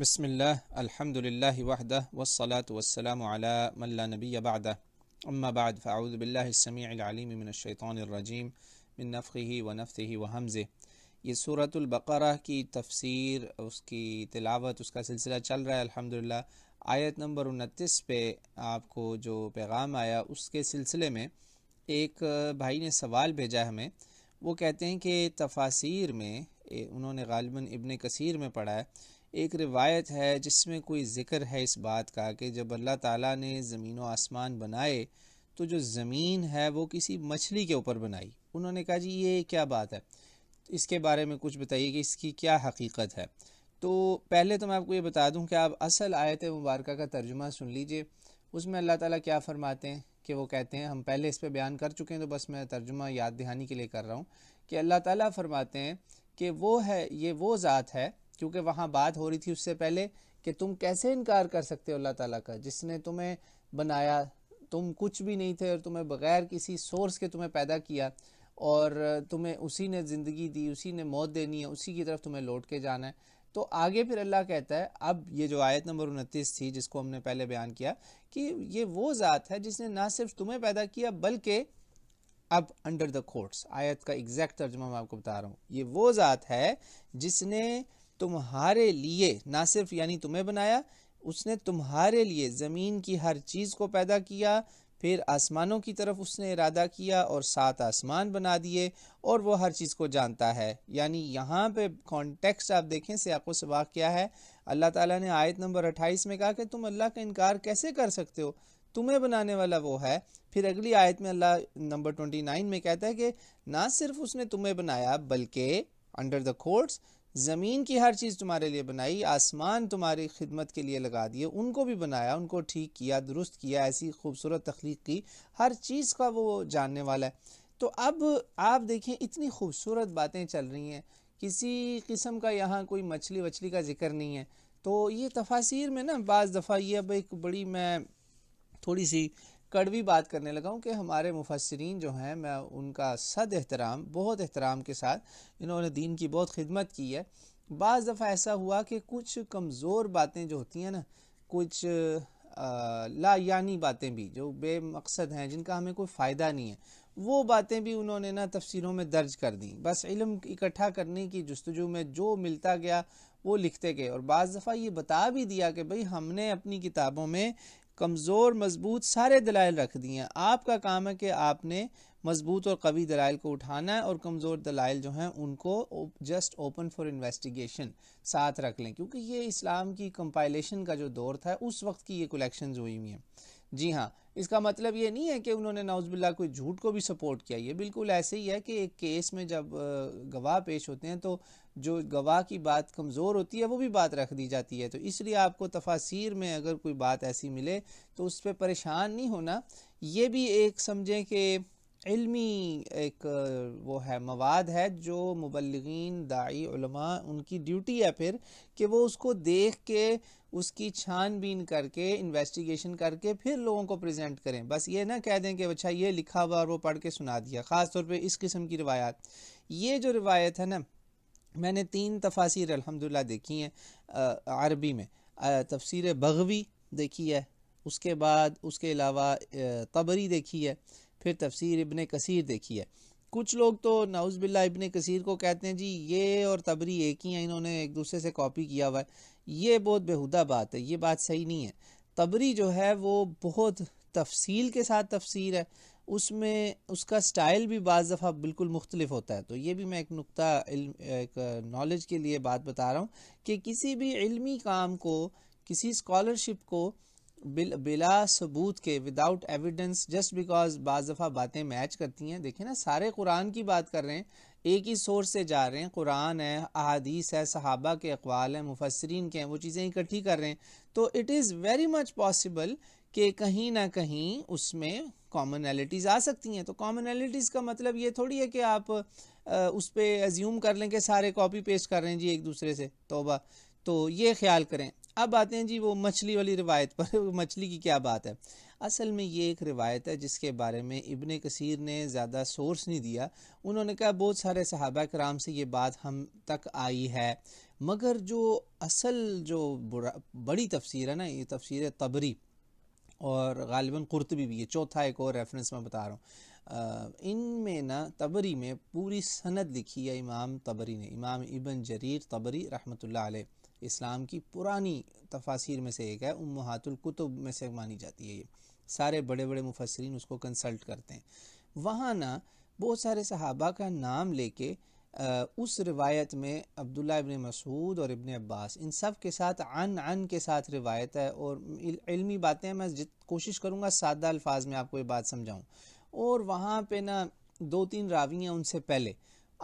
बिसमिल्ल अल्हम्दुलिल्लाह वहदा वस्सलातु वस्सलामु अला मन ला नबी बदा अम्मा बाद फ़ाउज़ बिल्लाहि समीउल अलीम मिन अश्शैतानिर रजीम मिन नफ़्ख़िही व नफ़्थिही व हमज़े ये सूरतुल बकरा की तफसीर उसकी तिलावत उसका सिलसिला चल रहा है अल्हम्दुलिल्लाह आयत नंबर उनतीस पे आपको जो पैगाम आया उसके सिलसिले में एक भाई ने सवाल भेजा हमें वो कहते हैं कि तफासिर में उन्होंने गालिबा इबन कसीर में पढ़ा है एक रिवायत है जिसमें कोई ज़िक्र है इस बात का कि जब अल्लाह ताला ने ज़मीन व आसमान बनाए तो जो ज़मीन है वो किसी मछली के ऊपर बनाई उन्होंने कहा जी ये क्या बात है इसके बारे में कुछ बताइए कि इसकी क्या हकीकत है तो पहले तो मैं आपको ये बता दूँ कि आप असल आयत मुबारक का तर्जुमा सुन लीजिए उसमें अल्लाह ताली क्या फ़रमाते हैं कि वो कहते हैं हम पहले इस पर बयान कर चुके हैं तो बस मैं तर्जुमा याद दहानी के लिए कर रहा हूँ कि अल्लाह ताली फ़रमाते हैं कि वो है ये वो ज़ात है क्योंकि वहाँ बात हो रही थी उससे पहले कि तुम कैसे इनकार कर सकते हो अल्लाह ताला का जिसने तुम्हें बनाया तुम कुछ भी नहीं थे और तुम्हें बग़ैर किसी सोर्स के तुम्हें पैदा किया और तुम्हें उसी ने ज़िंदगी दी उसी ने मौत देनी है उसी की तरफ तुम्हें लौट के जाना है तो आगे फिर अल्लाह कहता है अब ये जो आयत नंबर उनतीस थी जिसको हमने पहले बयान किया कि ये वो ज़ात है जिसने ना सिर्फ तुम्हें पैदा किया बल्कि अब अंडर द कोर्ट्स आयत का एग्जैक्ट तर्जमा मैं आपको बता रहा हूँ ये वो ज़ात है जिसने तुम्हारे लिए ना सिर्फ यानी तुम्हें बनाया उसने तुम्हारे लिए ज़मीन की हर चीज़ को पैदा किया फिर आसमानों की तरफ उसने इरादा किया और सात आसमान बना दिए और वो हर चीज़ को जानता है यानी यहाँ पे कॉन्टेक्स्ट आप देखें सयाको सबाक क्या है अल्लाह ताला ने आयत नंबर 28 में कहा कि तुम अल्लाह का इनकार कैसे कर सकते हो तुम्हें बनाने वाला वो है फिर अगली आयत में अल्लाह नंबर ट्वेंटी में कहता है कि ना सिर्फ उसने तुम्हें बनाया बल्कि अंडर द कोर्ट्स ज़मीन की हर चीज़ तुम्हारे लिए बनाई आसमान तुम्हारी खिदमत के लिए लगा दिए उनको भी बनाया उनको ठीक किया दुरुस्त किया ऐसी खूबसूरत तख्लीक की हर चीज़ का वो जानने वाला है तो अब आप देखें इतनी खूबसूरत बातें चल रही हैं किसी किस्म का यहाँ कोई मछली वछली का जिक्र नहीं है तो ये तफासिर में ना बज़ दफ़ा ये अब एक बड़ी मैं थोड़ी सी कड़वी बात करने लगा हूँ कि हमारे मुफसरन जो हैं मैं उनका सद एहतराम बहुत एहतराम के साथ इन्होंने दीन की बहुत खिदमत की है बज़ दफ़ा ऐसा हुआ कि कुछ कमज़ोर बातें जो होती हैं ना कुछ लायानी बातें भी जो बेमकसद हैं जिनका हमें कोई फ़ायदा नहीं है वो बातें भी उन्होंने ना तफसरों में दर्ज कर दी बस इलम इकट्ठा करने की जस्तजु में जो मिलता गया वो लिखते गए और बज़ दफ़ा ये बता भी दिया कि भाई हमने अपनी किताबों में कमज़ोर मजबूत सारे दलाइल रख दिए हैं आपका काम है कि आपने मजबूत और कवी दलाइल को उठाना है और कमज़ोर दलाइल जो हैं उनको जस्ट ओपन फॉर इन्वेस्टिगेशन साथ रख लें क्योंकि ये इस्लाम की कंपाइलेशन का जो दौर था उस वक्त की ये कलेक्शन हुई हुई हैं जी हाँ इसका मतलब ये नहीं है कि उन्होंने नाउजबिल्ला कोई झूठ को भी सपोर्ट किया ये बिल्कुल ऐसे ही है कि एक केस में जब गवाह पेश होते हैं तो जो गवाह की बात कमज़ोर होती है वो भी बात रख दी जाती है तो इसलिए आपको तफासिर में अगर कोई बात ऐसी मिले तो उस पर परेशान नहीं होना ये भी एक समझें कि इल्मी एक वो है मवाद है जो मुबलगिन दाई उलमा उनकी ड्यूटी है फिर कि वो उसको देख के उसकी छानबीन करके इन्वेस्टिगेशन करके फिर लोगों को प्रेजेंट करें बस ये ना कह दें कि अच्छा ये लिखा हुआ और वो पढ़ के सुना दिया ख़ास तौर पे इस किस्म की रवायत ये जो रवायत है ना मैंने तीन तफासिर अल्हम्दुलिल्लाह देखी हैं अरबी में तफसीर बगवी देखी है उसके बाद उसके अलावा तबरी देखी है फिर तफसीर इबन कसीर देखी है कुछ लोग तो नाउज़बिल्ला इबन कसीर को कहते हैं जी ये और तबरी एक ही हैं इन्होंने एक दूसरे से कॉपी किया हुआ है ये बहुत बेहुदा बात है ये बात सही नहीं है तबरी जो है वो बहुत तफसील के साथ तफसीर है उसमें उसका स्टाइल भी बज़ दफ़ा बिल्कुल मुख्तलिफ होता है तो ये भी मैं एक नुकता एक नॉलेज के लिए बात बता रहा हूँ कि किसी भी इलमी काम को किसी स्कॉलरशिप को बिल बिला सबूत के विदाउट एविडेंस जस्ट बिकॉज बज़ दफ़ा बातें मैच करती हैं देखें ना सारे कुरान की बात कर रहे हैं एक ही सोर्स से जा रहे हैं कुरान है अहादीस है सहाबा के अकवाल हैं मुफसरीन के हैं वो चीज़ें इकट्ठी कर रहे हैं तो it is very much possible कि कहीं ना कहीं उसमें कॉमनैलिटीज़ आ सकती हैं तो कॉमनैलिटीज़ का मतलब ये थोड़ी है कि आप आ, उस पर एज्यूम कर लें कि सारे कॉपी पेस्ट कर रहे हैं जी एक दूसरे से तोबा तो ये ख्याल करें अब आते हैं जी वो मछली वाली रिवायत पर मछली की क्या बात है असल में ये एक रिवायत है जिसके बारे में इबन कसीर ने ज़्यादा सोर्स नहीं दिया उन्होंने कहा बहुत सारे सहाबा कराम से ये बात हम तक आई है मगर जो असल जो बड़ी तफसीर है ना ये तफसीर तबरी और गालिबा कुरतबी भी ये चौथा एक और रेफरेंस मैं बता रहा हूँ इन में ना तबरी में पूरी सनद लिखी है इमाम तबरी ने इमाम इबन जरीर तबरी रहमतुल्लाह अलैह इस्लाम की पुरानी तफासिर में से एक है उम्मातुल कुतुब में से मानी जाती है ये सारे बड़े बड़े मुफसरीन उसको कंसल्ट करते हैं वहाँ ना बहुत सारे सहाबा का नाम लेके उस रिवायत में अब्दुल्ला इबन मसूद और इबन अब्बास इन सब के साथ अन अन के साथ रिवायत है और इल्मी बातें मैं जित कोशिश करूँगा सादा अल्फाज में आपको ये बात समझाऊँ और वहाँ पे ना दो तीन रावियाँ उनसे पहले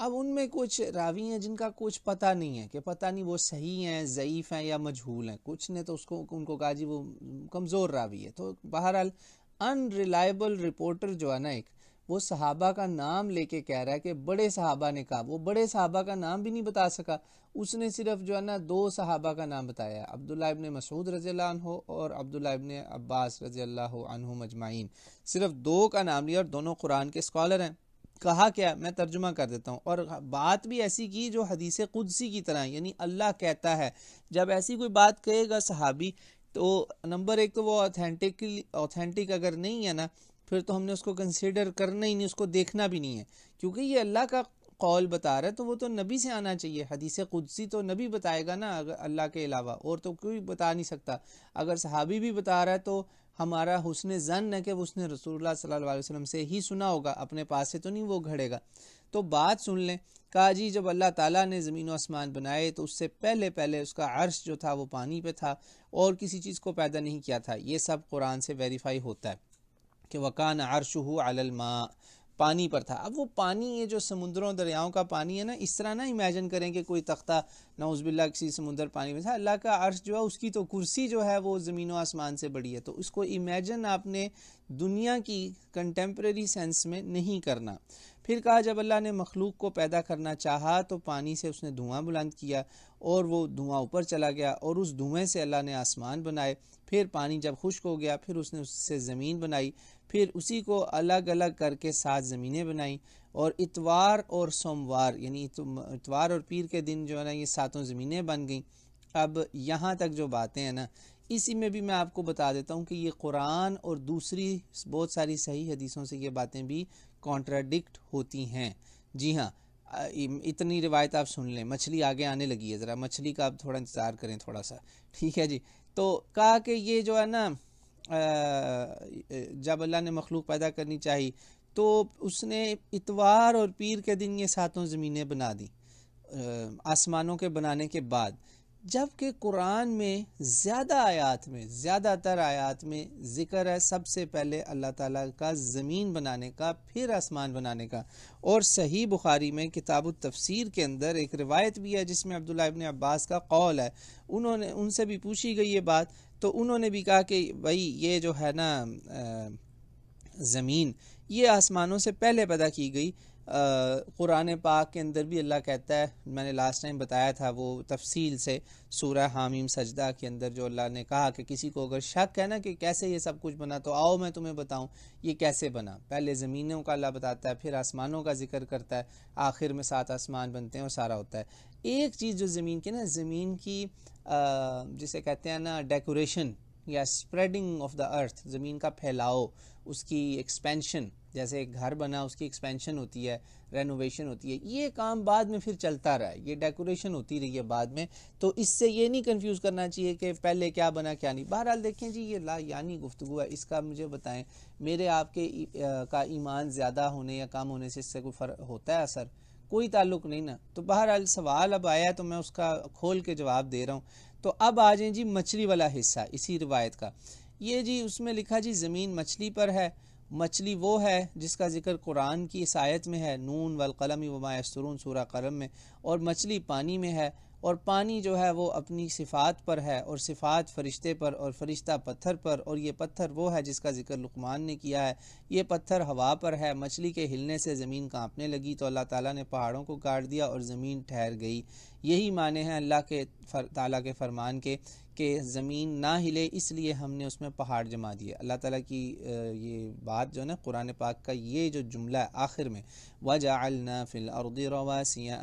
अब उनमें कुछ रावी हैं जिनका कुछ पता नहीं है कि पता नहीं वो सही हैं ज़यीफ़ हैं या मजहूल हैं कुछ ने तो उसको उनको कहा जी वो कमज़ोर रावी है तो बहरहाल अनरिलायबल रिपोर्टर जो है ना एक वो सहाबा का नाम लेके कह रहा है कि बड़े सहाबा ने कहा वो बड़े सहाबा का नाम भी नहीं बता सका उसने सिर्फ जो है ना दो सहाबा का नाम बताया अब्दुल्ला इब्ने मसूद रज़ी हो और अब्दुल्ला इब्ने अब्बास रज़ी अल्लाह मजमाइन सिर्फ दो का नाम लिया और दोनों कुरान के स्कॉलर हैं कहा क्या मैं तर्जुमा कर देता हूँ और बात भी ऐसी की जो हदीस कुदसी की तरह यानी अल्लाह कहता है जब ऐसी कोई बात कहेगा सहाबी तो नंबर एक तो वो ऑथेंटिकली ऑथेंटिक अगर नहीं है ना फिर तो हमने उसको कंसिडर करना ही नहीं उसको देखना भी नहीं है क्योंकि ये अल्लाह का कौल बता रहा है तो वो तो नबी से आना चाहिए हदीस कुदसी तो नबी बताएगा ना अगर अल्लाह के अलावा और तो कोई बता नहीं सकता अगर सहाबी भी बता रहा है तो हमारा हुसन जन है कि उसने रसूल सल्ला वसलम से ही सुना होगा अपने पास से तो नहीं वो घड़ेगा तो बात सुन लें कहा जी जब अल्लाह ताला ने ज़मीन आसमान बनाए तो उससे पहले पहले उसका अर्श जो था वो पानी पे था और किसी चीज़ को पैदा नहीं किया था ये सब कुरान से वेरीफाई होता है कि वकान अरश हु अलमा पानी पर था अब वो पानी ये जो समुद्रों दरियाओं का पानी है ना इस तरह ना इमेजिन करें कि कोई तख्ता नौजबिल्ला किसी समुद्र पानी में था अल्लाह का अर्श जो है उसकी तो कुर्सी जो है वो ज़मीन व आसमान से बड़ी है तो उसको इमेजन आपने दुनिया की कंटेम्प्रेरी सेंस में नहीं करना फिर कहा जब अल्लाह ने मखलूक को पैदा करना चाहा तो पानी से उसने धुआं बुलंद किया और वो धुआं ऊपर चला गया और उस धुएं से अल्लाह ने आसमान बनाए फिर पानी जब खुश्क हो गया फिर उसने उससे ज़मीन बनाई फिर उसी को अलग अलग करके सात ज़मीनें बनाईं और इतवार और सोमवार यानी इतवार और पीर के दिन जो है ना ये सातों ज़मीनें बन गईं अब यहाँ तक जो बातें हैं ना इसी में भी मैं आपको बता देता हूँ कि ये कुरान और दूसरी बहुत सारी सही हदीसों से ये बातें भी कॉन्ट्राडिक्ट होती हैं जी हाँ इतनी रिवायत आप सुन लें मछली आगे आने लगी है ज़रा मछली का आप थोड़ा इंतज़ार करें थोड़ा सा ठीक है जी तो कहा कि ये जो है ना जब अल्लाह ने मखलूक पैदा करनी चाहिए तो उसने इतवार और पीर के दिन ये सातों ज़मीनें बना दी आसमानों के बनाने के बाद जबकि कुरान में ज़्यादा आयात में ज़्यादातर आयात में ज़िक्र है सबसे पहले अल्लाह ताला का ज़मीन बनाने का फिर आसमान बनाने का और सही बुखारी में किताब तफसीर के अंदर एक रिवायत भी है जिसमें अब्दुल्ला इबन अब्बास का कौल है उन्होंने उनसे भी पूछी गई ये बात तो उन्होंने भी कहा कि भाई ये जो है ना ज़मीन ये आसमानों से पहले पैदा की गई कुरान पाक के अंदर भी अल्लाह कहता है मैंने लास्ट टाइम बताया था वो तफसील से सूर हामीम सजदा के अंदर जो अल्लाह ने कहा कि किसी को अगर शक है ना कि कैसे ये सब कुछ बना तो आओ मैं तुम्हें बताऊं ये कैसे बना पहले ज़मीनों का अल्लाह बताता है फिर आसमानों का जिक्र करता है आखिर में सात आसमान बनते हैं और सारा होता है एक चीज़ जो ज़मीन की ना ज़मीन की जिसे कहते हैं ना डेकोरेशन या स्प्रेडिंग ऑफ द अर्थ ज़मीन का फैलाओ उसकी एक्सपेंशन जैसे एक घर बना उसकी एक्सपेंशन होती है रेनोवेशन होती है ये काम बाद में फिर चलता रहा है ये डेकोरेशन होती रही है बाद में तो इससे ये नहीं कंफ्यूज करना चाहिए कि पहले क्या बना क्या नहीं बहरहाल देखें जी ये ला यानी गुफ्तु है इसका मुझे बताएं मेरे आपके आ, का ईमान ज़्यादा होने या कम होने से इससे कोई फ़र्क होता है असर कोई ताल्लुक नहीं ना तो बहरहाल सवाल अब आया तो मैं उसका खोल के जवाब दे रहा हूँ तो अब आ जाए जी मछली वाला हिस्सा इसी रिवायत का ये जी उसमें लिखा जी ज़मीन मछली पर है मछली वो है जिसका जिक्र कुरान की इस आयत में है नून वलकलम वमायसरून सूरा कलम में और मछली पानी में है और पानी जो है वो अपनी सिफात पर है और सिफात फरिश्ते पर और फरिश्ता पत्थर पर और ये पत्थर वो है जिसका जिक्र लुकमान ने किया है ये पत्थर हवा पर है मछली के हिलने से ज़मीन कांपने लगी तो अल्लाह ताला ने पहाड़ों को काट दिया और ज़मीन ठहर गई यही माने हैं अल्लाह के फर, ताला के फरमान के कि ज़मीन ना हिले इसलिए हमने उसमें पहाड़ जमा दिए अल्लाह ताला की ये बात जो है ना कुरान पाक का ये जो जुमला है आखिर में वजा अल्ना फ़िल अरदी रवासिया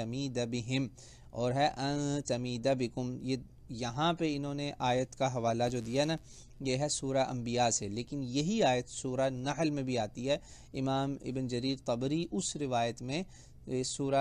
तमीद बिहिम और है अन चमीदा बिकुम ये यहाँ पे इन्होंने आयत का हवाला जो दिया ना यह है सूर अम्बिया से लेकिन यही आयत सूर नहल में भी आती है इमाम इबन जरीर तबरी उस रिवायत में सूर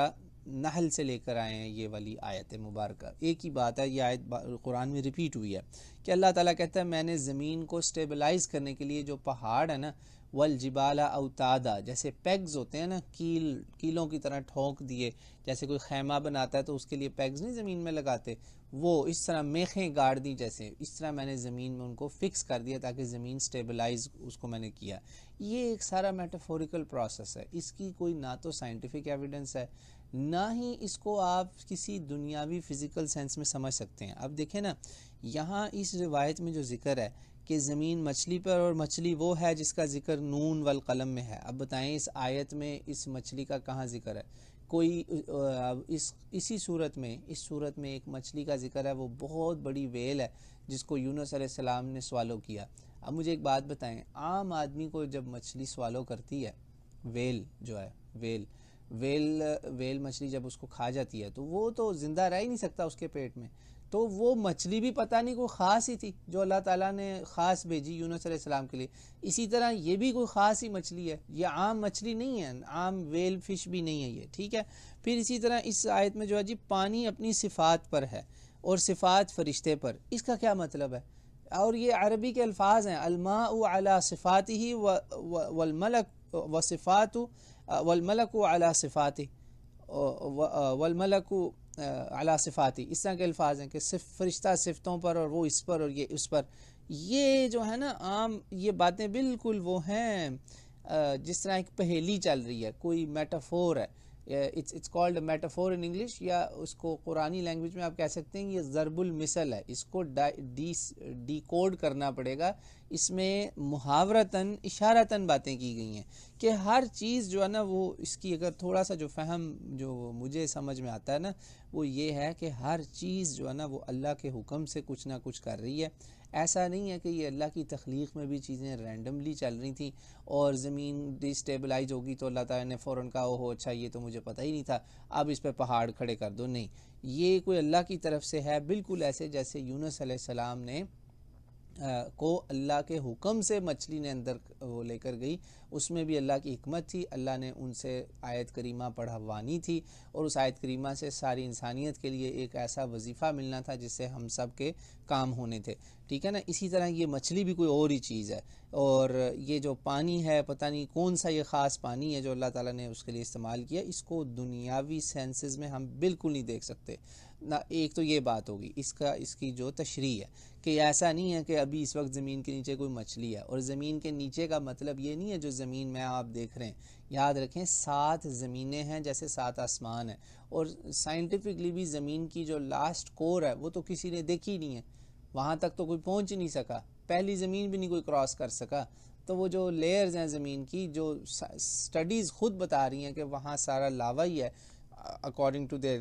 नहल से लेकर आए हैं ये वाली आयत मुबारक एक ही बात है ये आयत कुरान में रिपीट हुई है कि अल्लाह ताला कहता है मैंने ज़मीन को स्टेबलाइज़ करने के लिए जो पहाड़ है ना वल जिबाला अवतादा जैसे पैग्स होते हैं ना कील कीलों की तरह ठोंक दिए जैसे कोई खैमा बनाता है तो उसके लिए पैग्स नहीं ज़मीन में लगाते वो इस तरह मेखें गाड़ दी जैसे इस तरह मैंने ज़मीन में उनको फ़िक्स कर दिया ताकि ज़मीन स्टेबलाइज उसको मैंने किया ये एक सारा मेटाफोरिकल प्रोसेस है इसकी कोई ना तो साइंटिफिक एविडेंस है ना ही इसको आप किसी दुनियावी फ़िज़िकल सेंस में समझ सकते हैं अब देखें ना यहाँ इस रिवायत में जो ज़िक्र है कि ज़मीन मछली पर और मछली वो है जिसका ज़िक्र नून वल कलम में है अब बताएं इस आयत में इस मछली का कहाँ ज़िक्र है कोई इस इसी सूरत में इस सूरत में एक मछली का ज़िक्र है वो बहुत बड़ी वेल है जिसको यूनस सलाम ने सवालो किया अब मुझे एक बात बताएं आम आदमी को जब मछली सवालो करती है वेल जो है वेल वेल वेल मछली जब उसको खा जाती है तो वो तो ज़िंदा रह ही नहीं सकता उसके पेट में तो वो मछली भी पता नहीं कोई ख़ास ही थी जो अल्लाह ताला ने ख़ास भेजी यूनस सलाम के लिए इसी तरह ये भी कोई ख़ास ही मछली है ये आम मछली नहीं है आम वेल फिश भी नहीं है ये ठीक है फिर इसी तरह इस आयत में जो है जी पानी अपनी सिफात पर है और सिफात फरिश्ते पर इसका क्या मतलब है और ये अरबी के अल्फाज हैं अलमा अला सिफ़ात ही वलमलक व सिफ़ात वलमलक अला सिफ़ात वलमलक अला सिफ़ाती इस तरह के अल्फाज हैं कि सिर्फ फरिश्ता सिफतों पर और वो इस पर और ये उस पर ये जो है ना आम ये बातें बिल्कुल वो हैं जिस तरह एक पहेली चल रही है कोई मेटाफोर है it's it's called metaphor in English या उसको कुरानी लैंग्वेज में आप कह सकते हैं ये ज़रबुल मिसल है इसको डी कोड करना पड़ेगा इसमें मुहावरतन इशारतन बातें की गई हैं कि हर चीज़ जो है ना वो इसकी अगर थोड़ा सा जो फहम जो मुझे समझ में आता है ना वो ये है कि हर चीज़ जो है ना वो अल्लाह के हुक्म से कुछ ना कुछ कर रही है ऐसा नहीं है कि ये अल्लाह की तख्लीक में भी चीज़ें रैंडमली चल रही थी और ज़मीन डिस्टेबलाइज होगी तो अल्लाह ताला ने फ़ौरन कहा ओहो अच्छा ये तो मुझे पता ही नहीं था अब इस पर पहाड़ खड़े कर दो नहीं ये कोई अल्लाह की तरफ से है बिल्कुल ऐसे जैसे यूनस ने को अल्लाह के हुक्म से मछली ने अंदर वो लेकर गई उसमें भी अल्लाह की हमत थी अल्लाह ने उनसे आयत करीमा पढ़वानी थी और उस आयत करीमा से सारी इंसानियत के लिए एक ऐसा वजीफ़ा मिलना था जिससे हम सब के काम होने थे ठीक है ना इसी तरह ये मछली भी कोई और ही चीज़ है और ये जो पानी है पता नहीं कौन सा ये ख़ास पानी है जो अल्लाह ताला ने उसके लिए इस्तेमाल किया इसको दुनियावी सेंसेस में हम बिल्कुल नहीं देख सकते ना एक तो ये बात होगी इसका इसकी जो तशरी है कि ऐसा नहीं है कि अभी इस वक्त ज़मीन के नीचे कोई मछली है और ज़मीन के नीचे का मतलब ये नहीं है जो ज़मीन में आप देख रहे हैं याद रखें सात ज़मीनें हैं जैसे सात आसमान हैं और साइंटिफिकली भी ज़मीन की जो लास्ट कोर है वो तो किसी ने देखी नहीं है वहाँ तक तो कोई पहुँच ही नहीं सका पहली ज़मीन भी नहीं कोई क्रॉस कर सका तो वो जो लेयर्स हैं ज़मीन की जो स्टडीज़ ख़ुद बता रही हैं कि वहाँ सारा लावा ही है according to their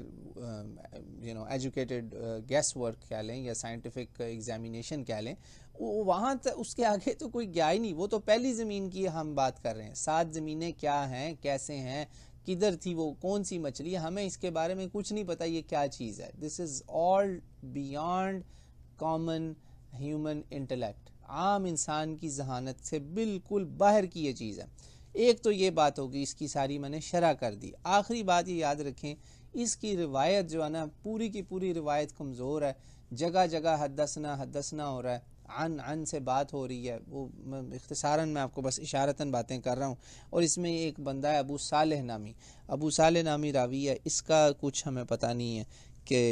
you know educated guess work कह लें या साइंटिफिक एग्जामिनेशन कह लें वो वहाँ तक उसके आगे तो कोई गया ही नहीं वो तो पहली ज़मीन की हम बात कर रहे हैं सात ज़मीनें क्या हैं कैसे हैं किधर थी वो कौन सी मछली हमें इसके बारे में कुछ नहीं पता ये क्या चीज़ है this is all beyond common human intellect आम इंसान की जहानत से बिल्कुल बाहर की ये चीज़ है एक तो ये बात होगी इसकी सारी मैंने शरा कर दी आखिरी बात ये याद रखें इसकी रिवायत जो है ना पूरी की पूरी रिवायत कमज़ोर है जगह जगह हदसना हदसना हो रहा है अन अन से बात हो रही है वो इख्तसारा मैं आपको बस इशारता बातें कर रहा हूँ और इसमें एक बंदा है अबू साल नामी अबू साल नामी रावी है इसका कुछ हमें पता नहीं है कि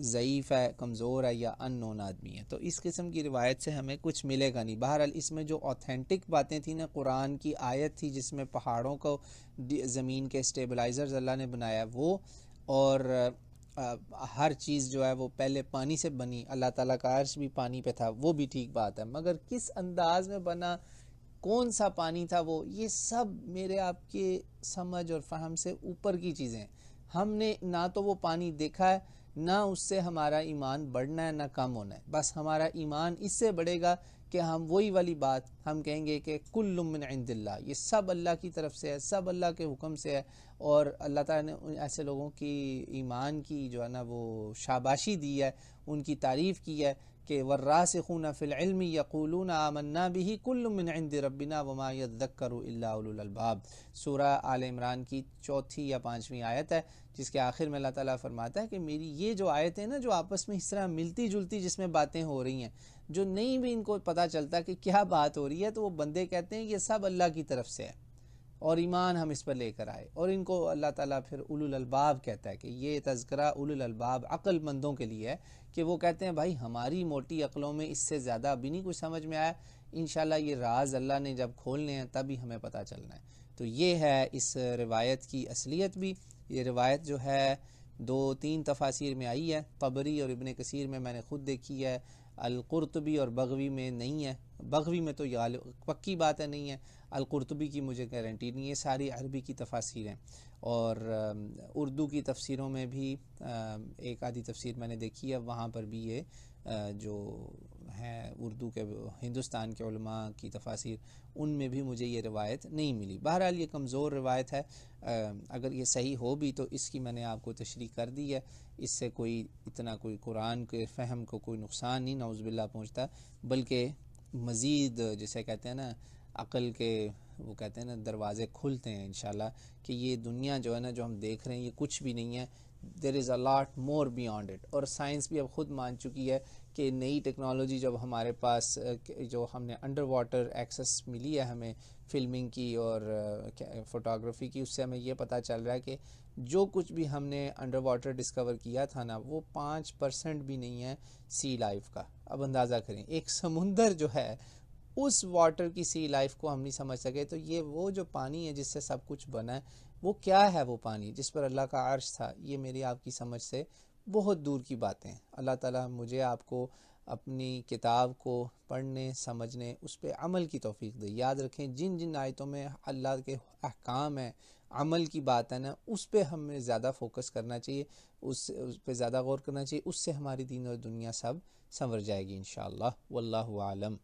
ज़यीफ़ है कमज़ोर है या अन नोन आदमी है तो इस किस्म की रिवायत से हमें कुछ मिलेगा नहीं बहरहाल इसमें जो ऑथेंटिक बातें थी ना कुरान की आयत थी जिसमें पहाड़ों को ज़मीन के स्टेबलाइज़र्स अल्लाह ने बनाया वो और आ, हर चीज़ जो है वो पहले पानी से बनी अल्लाह ताला का अर्श भी पानी पे था वो भी ठीक बात है मगर किस अंदाज में बना कौन सा पानी था वो ये सब मेरे आपके समझ और फहम से ऊपर की चीज़ें हमने ना तो वो पानी देखा है ना उससे हमारा ईमान बढ़ना है ना कम होना है बस हमारा ईमान इससे बढ़ेगा कि हम वही वाली बात हम कहेंगे कि लुमन इंदिल्ला ये सब अल्लाह की तरफ से है सब अल्लाह के हुक्म से है और अल्लाह ताला ने ऐसे लोगों की ईमान की जो है ना वो शाबाशी दी है उनकी तारीफ़ की है कि वर्रासिखून फ़िलमी यक़ूलून आमन्ना भी कुल्लमिन इंद रबिना वमा यदक्करबाब सूरा आल इमरान की चौथी या पाँचवीं आयत है जिसके आखिर में अल्लाह ताला फरमाता है कि मेरी ये जो आयतें ना जो आपस में इस तरह मिलती जुलती जिसमें बातें हो रही हैं जो नहीं भी इनको पता चलता कि क्या बात हो रही है तो वो बंदे कहते हैं ये सब अल्लाह की तरफ से है और ईमान हम इस पर लेकर आए और इनको अल्लाह ताला फिर उलुल अलबाब कहता है कि ये तस्करा उलुल अलबाब अक्लमंदों के लिए है कि वो कहते हैं भाई हमारी मोटी अक्लों में इससे ज़्यादा अभी नहीं कुछ समझ में आया इन ये राज अल्लाह ने जब खोलने हैं तभी हमें पता चलना है तो ये है इस रिवायत की असलियत भी ये रिवायत जो है दो तीन तफासिर में आई है तबरी और इबन कसीर में मैंने ख़ुद देखी है अलकुरतबी और बगवी में नहीं है बगवी में तो ये पक्की बात है नहीं है अलकुरतबी की मुझे गारंटी नहीं ये सारी अरबी की तफासिर हैं और उर्दू की तफसीरों में भी एक आधी तफसीर मैंने देखी है वहाँ पर भी ये जो हैं उर्दू के हिंदुस्तान के की तफासिर उनमें भी मुझे ये रिवायत नहीं मिली बहरहाल ये कमज़ोर रिवायत है अगर ये सही हो भी तो इसकी मैंने आपको तशरी कर दी है इससे कोई इतना कोई कुरान के फहम को कोई नुकसान नहीं नौज़बिल्ला पहुँचता बल्कि मज़ीद जैसे कहते हैं ना अक़ल के वो कहते हैं ना दरवाज़े खुलते हैं इन कि ये दुनिया जो है ना जो हम देख रहे हैं ये कुछ भी नहीं है there is a lot more beyond it और साइंस भी अब ख़ुद मान चुकी है कि नई टेक्नोलॉजी जब हमारे पास जो हमने अंडर वाटर एक्सेस मिली है हमें फिल्मिंग की और फोटोग्राफी की उससे हमें ये पता चल रहा है कि जो कुछ भी हमने अंडर वाटर डिस्कवर किया था ना वो पाँच परसेंट भी नहीं है सी लाइफ का अब अंदाज़ा करें एक समुंदर जो है उस वाटर की सी लाइफ को हम नहीं समझ सके तो ये वो जो पानी है जिससे सब कुछ बना है वो क्या है वो पानी जिस पर अल्लाह का अर्श था ये मेरी आपकी समझ से बहुत दूर की बातें हैं अल्लाह ताला मुझे आपको अपनी किताब को पढ़ने समझने उस पर अमल की तोफ़ी दे याद रखें जिन जिन आयतों में अल्लाह के अहकाम हैं अमल की बात है ना उस पर हमें ज़्यादा फोकस करना चाहिए उस उस पर ज़्यादा गौर करना चाहिए उससे हमारी दीन और दुनिया सब संवर जाएगी इन शाह आलम